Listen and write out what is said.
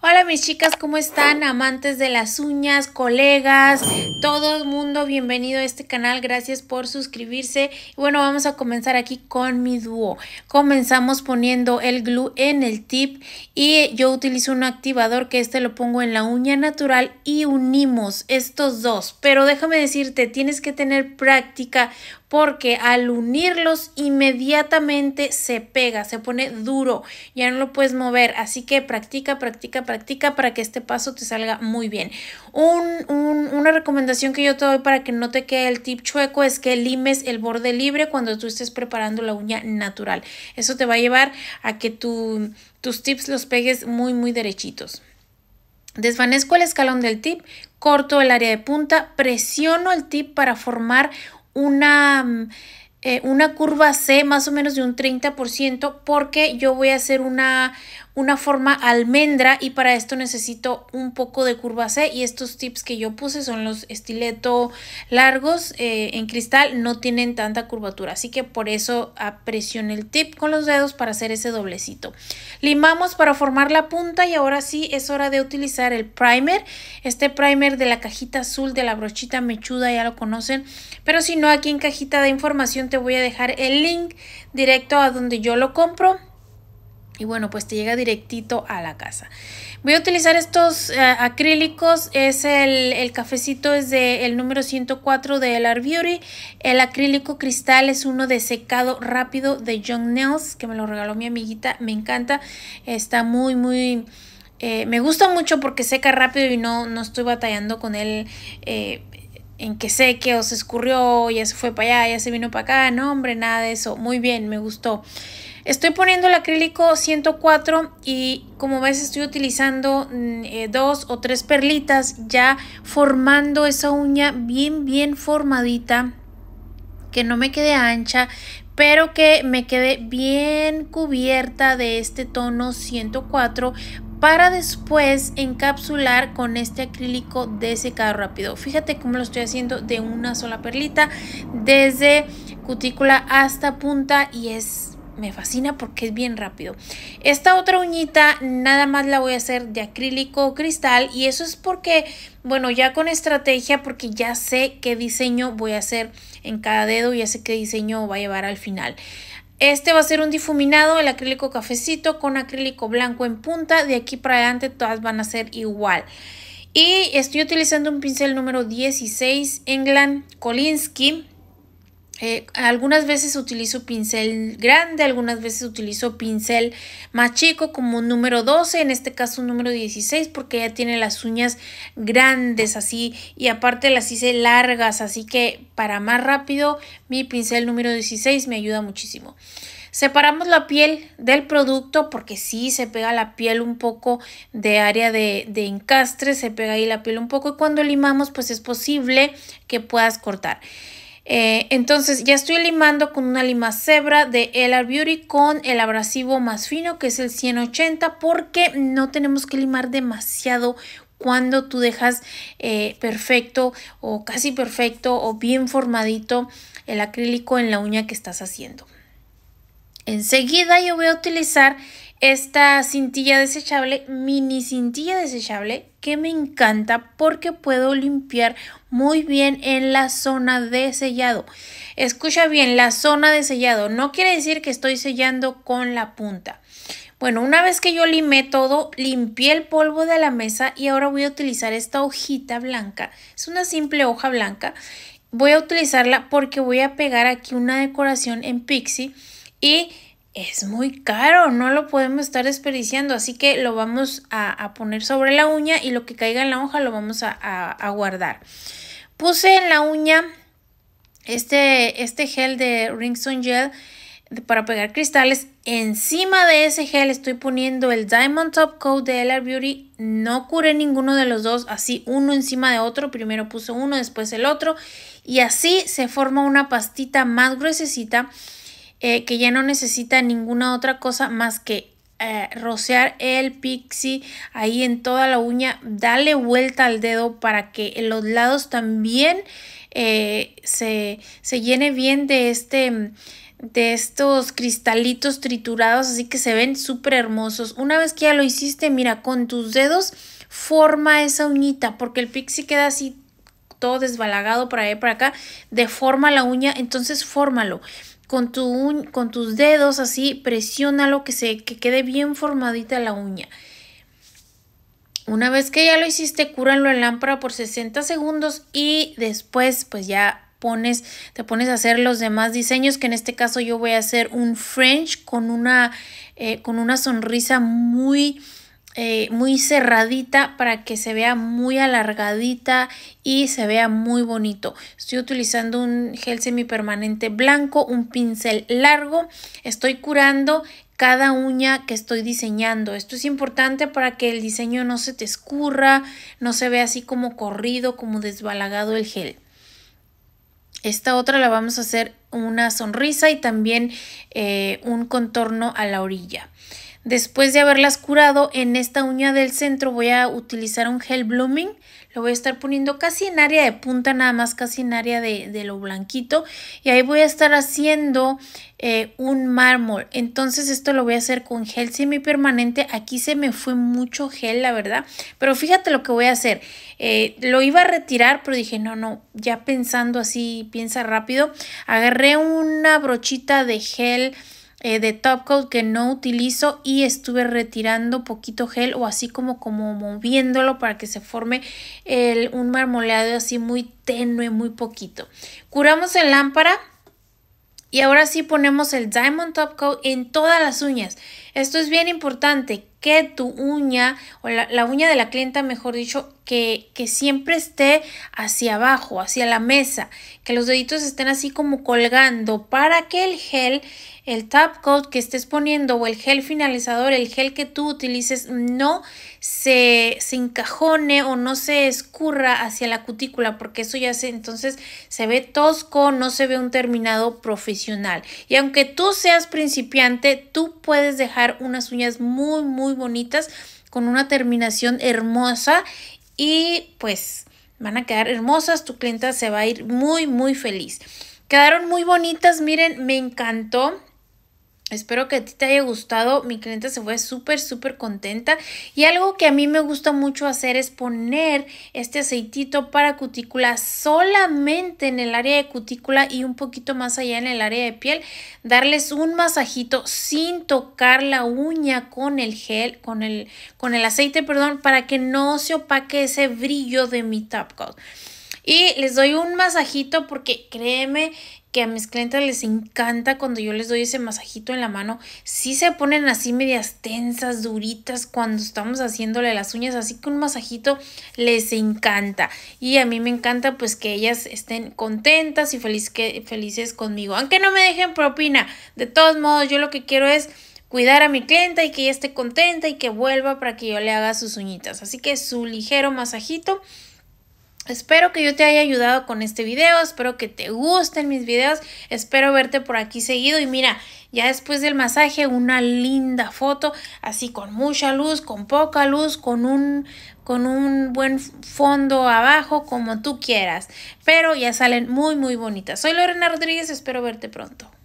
Hola mis chicas, ¿cómo están? Amantes de las uñas, colegas, todo el mundo, bienvenido a este canal, gracias por suscribirse. Y bueno, vamos a comenzar aquí con mi dúo. Comenzamos poniendo el glue en el tip y yo utilizo un activador que este lo pongo en la uña natural y unimos estos dos. Pero déjame decirte, tienes que tener práctica porque al unirlos inmediatamente se pega, se pone duro, ya no lo puedes mover. Así que practica, practica, practica para que este paso te salga muy bien. una recomendación que yo te doy para que no te quede el tip chueco es que limes el borde libre cuando tú estés preparando la uña natural. Eso te va a llevar a que tus tips los pegues muy, muy derechitos. Desvanezco el escalón del tip, corto el área de punta, presiono el tip para formar una... Eh, una curva C más o menos de un 30% porque yo voy a hacer una, una forma almendra y para esto necesito un poco de curva C y estos tips que yo puse son los estileto largos eh, en cristal no tienen tanta curvatura así que por eso presioné el tip con los dedos para hacer ese doblecito limamos para formar la punta y ahora sí es hora de utilizar el primer este primer de la cajita azul de la brochita mechuda ya lo conocen pero si no aquí en cajita de información te voy a dejar el link directo a donde yo lo compro y bueno, pues te llega directito a la casa. Voy a utilizar estos eh, acrílicos. Es el, el, cafecito es de el número 104 de Elar Beauty. El acrílico cristal es uno de secado rápido de John Nails, que me lo regaló mi amiguita. Me encanta. Está muy, muy... Eh, me gusta mucho porque seca rápido y no, no estoy batallando con él. Eh, en que sé que os escurrió, ya se fue para allá, ya se vino para acá. No, hombre, nada de eso. Muy bien, me gustó. Estoy poniendo el acrílico 104 y como ves estoy utilizando mm, eh, dos o tres perlitas ya formando esa uña bien bien formadita que no me quede ancha pero que me quede bien cubierta de este tono 104 para después encapsular con este acrílico de secado rápido. Fíjate cómo lo estoy haciendo de una sola perlita, desde cutícula hasta punta y es... Me fascina porque es bien rápido. Esta otra uñita nada más la voy a hacer de acrílico o cristal y eso es porque, bueno, ya con estrategia porque ya sé qué diseño voy a hacer en cada dedo, ya sé qué diseño va a llevar al final. Este va a ser un difuminado, el acrílico cafecito con acrílico blanco en punta. De aquí para adelante todas van a ser igual. Y estoy utilizando un pincel número 16 England Kolinsky eh, algunas veces utilizo pincel grande, algunas veces utilizo pincel más chico como número 12, en este caso número 16 porque ya tiene las uñas grandes así y aparte las hice largas, así que para más rápido mi pincel número 16 me ayuda muchísimo. Separamos la piel del producto porque sí se pega la piel un poco de área de, de, encastre, se pega ahí la piel un poco y cuando limamos pues es posible que puedas cortar. Eh, entonces ya estoy limando con una lima cebra de Ella Beauty con el abrasivo más fino que es el 180 porque no tenemos que limar demasiado cuando tú dejas eh, perfecto o casi perfecto o bien formadito el acrílico en la uña que estás haciendo. Enseguida yo voy a utilizar esta cintilla desechable, mini cintilla desechable que me encanta porque puedo limpiar muy bien en la zona de sellado. Escucha bien, la zona de sellado no quiere decir que estoy sellando con la punta. Bueno, una vez que yo limé todo, limpié el polvo de la mesa y ahora voy a utilizar esta hojita blanca. Es una simple hoja blanca. Voy a utilizarla porque voy a pegar aquí una decoración en pixie y es muy caro, no lo podemos estar desperdiciando, así que lo vamos a, poner sobre la uña y lo que caiga en la hoja lo vamos a, a, guardar. Puse en la uña este, este gel de Ringstone Gel para pegar cristales. Encima de ese gel estoy poniendo el Diamond Top Coat de LR Beauty. No curé ninguno de los dos, así uno encima de otro. Primero puse uno, después el otro. Y así se forma una pastita más gruesecita eh, que ya no necesita ninguna otra cosa más que eh, rociar el pixie ahí en toda la uña, dale vuelta al dedo para que los lados también eh, se, llene bien de este de estos cristalitos triturados así que se ven súper hermosos una vez que ya lo hiciste mira con tus dedos forma esa uñita porque el pixie queda así todo desbalagado para ahí para acá deforma la uña entonces fórmalo con, tu con tus dedos así, presiona lo que, se, que quede bien formadita la uña. Una vez que ya lo hiciste, cúranlo en lámpara por 60 segundos y después pues ya pones, te pones a hacer los demás diseños, que en este caso yo voy a hacer un French con una, eh, con una sonrisa muy eh, muy cerradita para que se vea muy alargadita y se vea muy bonito. Estoy utilizando un gel semipermanente blanco, un pincel largo. Estoy curando cada uña que estoy diseñando. Esto es importante para que el diseño no se te escurra, no se vea así como corrido, como desbalagado el gel. Esta otra la vamos a hacer una sonrisa y también eh, un contorno a la orilla. Después de haberlas curado, en esta uña del centro voy a utilizar un gel blooming. Lo voy a estar poniendo casi en área de punta, nada más casi en área de, de lo blanquito. Y ahí voy a estar haciendo eh, un mármol. Entonces esto lo voy a hacer con gel semipermanente. Aquí se me fue mucho gel, la verdad. Pero fíjate lo que voy a hacer. Eh, lo iba a retirar, pero dije, no, no, ya pensando así, piensa rápido. Agarré una brochita de gel eh, de top coat que no utilizo y estuve retirando poquito gel o así como como moviéndolo para que se forme un marmoleado así muy tenue, muy poquito. Curamos el lámpara. Y ahora sí ponemos el Diamond Top Coat en todas las uñas. Esto es bien importante que tu uña o la, uña de la clienta, mejor dicho, que, que siempre esté hacia abajo, hacia la mesa, que los deditos estén así como colgando para que el gel el top coat que estés poniendo o el gel finalizador, el gel que tú utilices, no se, encajone o no se escurra hacia la cutícula, porque eso ya se, entonces se ve tosco, no se ve un terminado profesional. Y aunque tú seas principiante, tú puedes dejar unas uñas muy, muy bonitas con una terminación hermosa y pues van a quedar hermosas, tu clienta se va a ir muy muy feliz. Quedaron muy bonitas, miren, me encantó. Espero que a ti te haya gustado. Mi cliente se fue súper, súper contenta. Y algo que a mí me gusta mucho hacer es poner este aceitito para cutícula solamente en el área de cutícula y un poquito más allá en el área de piel. Darles un masajito sin tocar la uña con el gel, con el, con el aceite, perdón, para que no se opaque ese brillo de mi top coat. Y les doy un masajito porque créeme que a mis clientes les encanta cuando yo les doy ese masajito en la mano. Sí se ponen así medias tensas, duritas cuando estamos haciéndole las uñas, así que un masajito les encanta. Y a mí me encanta pues que ellas estén contentas y felices conmigo. Aunque no me dejen propina, de todos modos yo lo que quiero es cuidar a mi clienta y que ella esté contenta y que vuelva para que yo le haga sus uñitas. Así que su ligero masajito Espero que yo te haya ayudado con este video, espero que te gusten mis videos, espero verte por aquí seguido y mira, ya después del masaje una linda foto, así con mucha luz, con poca luz, con un, con un buen fondo abajo, como tú quieras, pero ya salen muy muy bonitas. Soy Lorena Rodríguez, espero verte pronto.